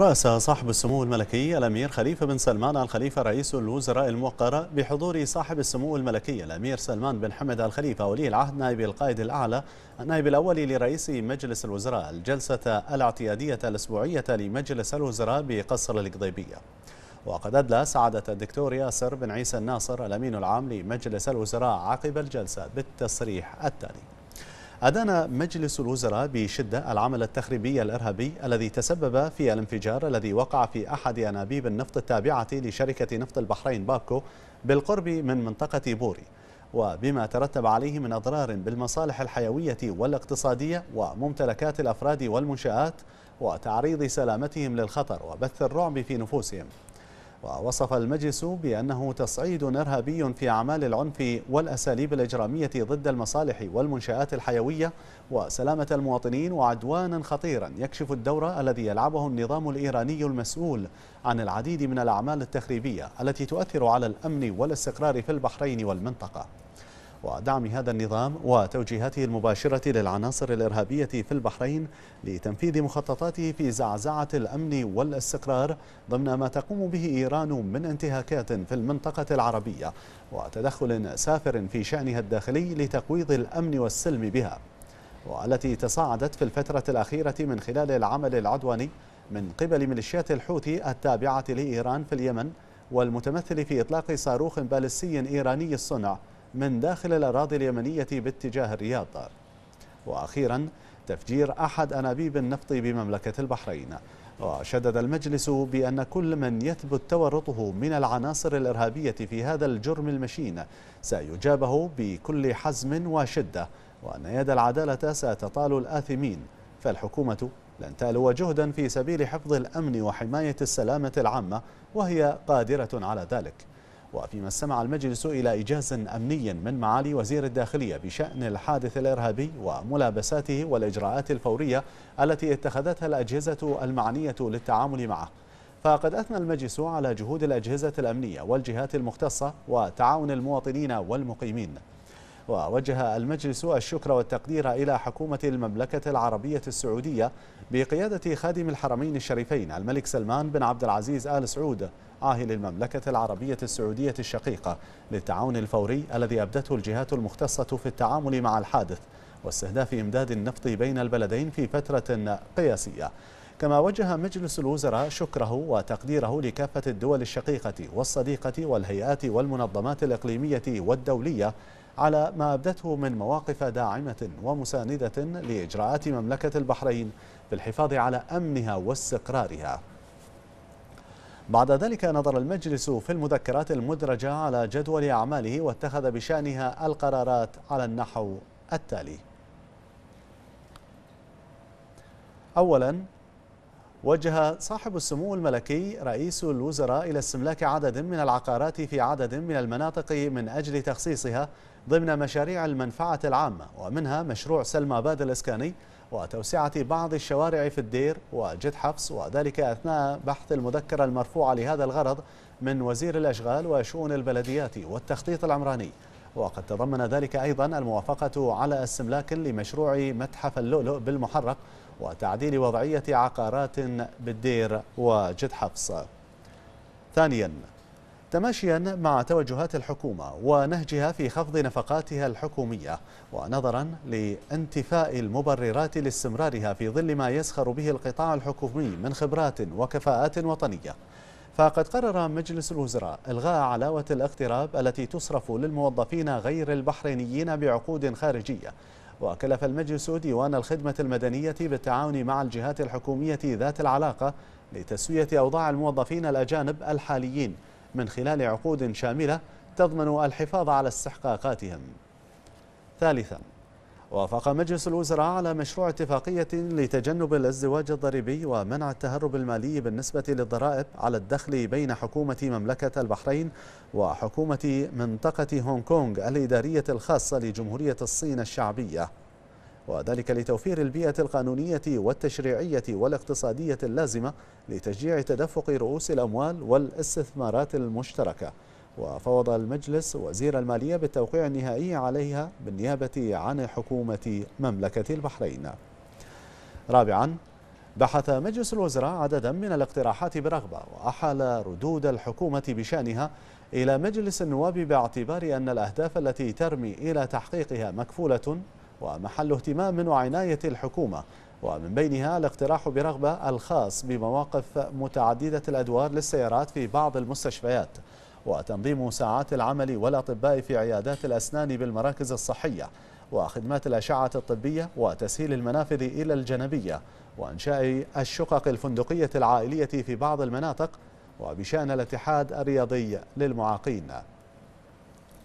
رأس صاحب السمو الملكي الأمير خليفة بن سلمان الخليفة رئيس الوزراء الموقرة بحضور صاحب السمو الملكي الأمير سلمان بن حمد الخليفة ولي العهد نائب القائد الأعلى النائب الأول لرئيس مجلس الوزراء الجلسة الاعتيادية الأسبوعية لمجلس الوزراء بقصر القضيبية وقد أدلى سعادة الدكتور ياسر بن عيسى الناصر الأمين العام لمجلس الوزراء عقب الجلسة بالتصريح التالي أدان مجلس الوزراء بشدة العمل التخريبي الإرهابي الذي تسبب في الانفجار الذي وقع في أحد أنابيب النفط التابعة لشركة نفط البحرين بابكو بالقرب من منطقة بوري وبما ترتب عليه من أضرار بالمصالح الحيوية والاقتصادية وممتلكات الأفراد والمنشآت وتعريض سلامتهم للخطر وبث الرعب في نفوسهم ووصف المجلس بأنه تصعيد إرهابي في أعمال العنف والأساليب الإجرامية ضد المصالح والمنشآت الحيوية وسلامة المواطنين وعدوانا خطيرا يكشف الدور الذي يلعبه النظام الإيراني المسؤول عن العديد من الأعمال التخريبية التي تؤثر على الأمن والاستقرار في البحرين والمنطقة ودعم هذا النظام وتوجيهاته المباشرة للعناصر الإرهابية في البحرين لتنفيذ مخططاته في زعزعة الأمن والاستقرار ضمن ما تقوم به إيران من انتهاكات في المنطقة العربية وتدخل سافر في شأنها الداخلي لتقويض الأمن والسلم بها والتي تصاعدت في الفترة الأخيرة من خلال العمل العدواني من قبل ميليشيات الحوثي التابعة لإيران في اليمن والمتمثل في إطلاق صاروخ بالستي إيراني الصنع من داخل الأراضي اليمنية باتجاه الرياض وأخيرا تفجير أحد أنابيب النفط بمملكة البحرين وشدد المجلس بأن كل من يثبت تورطه من العناصر الإرهابية في هذا الجرم المشين سيجابه بكل حزم وشدة وأن يد العدالة ستطال الآثمين فالحكومة لن تألو جهدا في سبيل حفظ الأمن وحماية السلامة العامة وهي قادرة على ذلك وفيما استمع المجلس إلى إجاز أمني من معالي وزير الداخلية بشأن الحادث الإرهابي وملابساته والإجراءات الفورية التي اتخذتها الأجهزة المعنية للتعامل معه فقد أثنى المجلس على جهود الأجهزة الأمنية والجهات المختصة وتعاون المواطنين والمقيمين ووجه المجلس الشكر والتقدير إلى حكومة المملكة العربية السعودية بقيادة خادم الحرمين الشريفين الملك سلمان بن عبد العزيز آل سعود عاهل المملكة العربية السعودية الشقيقة للتعاون الفوري الذي أبدته الجهات المختصة في التعامل مع الحادث واستهداف إمداد النفط بين البلدين في فترة قياسية كما وجه مجلس الوزراء شكره وتقديره لكافة الدول الشقيقة والصديقة والهيئات والمنظمات الإقليمية والدولية على ما أبدته من مواقف داعمة ومساندة لإجراءات مملكة البحرين في الحفاظ على أمنها واستقرارها بعد ذلك نظر المجلس في المذكرات المدرجة على جدول أعماله واتخذ بشأنها القرارات على النحو التالي أولا وجه صاحب السمو الملكي رئيس الوزراء إلى استملاك عدد من العقارات في عدد من المناطق من أجل تخصيصها ضمن مشاريع المنفعة العامة ومنها مشروع سلمى باد الإسكاني وتوسعة بعض الشوارع في الدير وجد حفص وذلك أثناء بحث المذكرة المرفوعة لهذا الغرض من وزير الأشغال وشؤون البلديات والتخطيط العمراني وقد تضمن ذلك أيضا الموافقة على استملاك لمشروع متحف اللؤلؤ بالمحرق وتعديل وضعية عقارات بالدير وجد حفص ثانيا تماشيا مع توجهات الحكومة ونهجها في خفض نفقاتها الحكومية ونظرا لانتفاء المبررات لاستمرارها في ظل ما يسخر به القطاع الحكومي من خبرات وكفاءات وطنية فقد قرر مجلس الوزراء إلغاء علاوة الاقتراب التي تصرف للموظفين غير البحرينيين بعقود خارجية وكلف المجلس ديوان الخدمة المدنية بالتعاون مع الجهات الحكومية ذات العلاقة لتسوية أوضاع الموظفين الأجانب الحاليين من خلال عقود شاملة تضمن الحفاظ على استحقاقاتهم ثالثاً وافق مجلس الوزراء على مشروع اتفاقية لتجنب الازدواج الضريبي ومنع التهرب المالي بالنسبة للضرائب على الدخل بين حكومة مملكة البحرين وحكومة منطقة هونغ كونغ الإدارية الخاصة لجمهورية الصين الشعبية وذلك لتوفير البيئة القانونية والتشريعية والاقتصادية اللازمة لتشجيع تدفق رؤوس الأموال والاستثمارات المشتركة وفوض المجلس وزير المالية بالتوقيع النهائي عليها بالنيابة عن حكومة مملكة البحرين رابعا بحث مجلس الوزراء عددا من الاقتراحات برغبة وأحال ردود الحكومة بشأنها إلى مجلس النواب باعتبار أن الأهداف التي ترمي إلى تحقيقها مكفولة ومحل اهتمام وعناية الحكومة ومن بينها الاقتراح برغبة الخاص بمواقف متعددة الأدوار للسيارات في بعض المستشفيات وتنظيم ساعات العمل والأطباء في عيادات الأسنان بالمراكز الصحية وخدمات الأشعة الطبية وتسهيل المنافذ إلى الجنبية وإنشاء الشقق الفندقية العائلية في بعض المناطق وبشأن الاتحاد الرياضي للمعاقين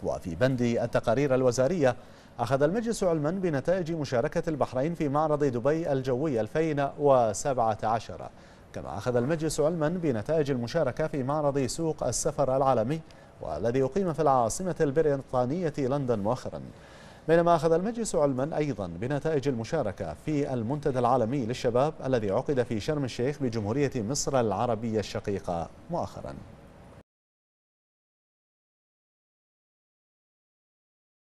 وفي بند التقارير الوزارية أخذ المجلس علما بنتائج مشاركة البحرين في معرض دبي الجوي 2017 كما أخذ المجلس علما بنتائج المشاركة في معرض سوق السفر العالمي والذي أقيم في العاصمة البريطانية لندن مؤخرا بينما أخذ المجلس علما أيضا بنتائج المشاركة في المنتدى العالمي للشباب الذي عقد في شرم الشيخ بجمهورية مصر العربية الشقيقة مؤخرا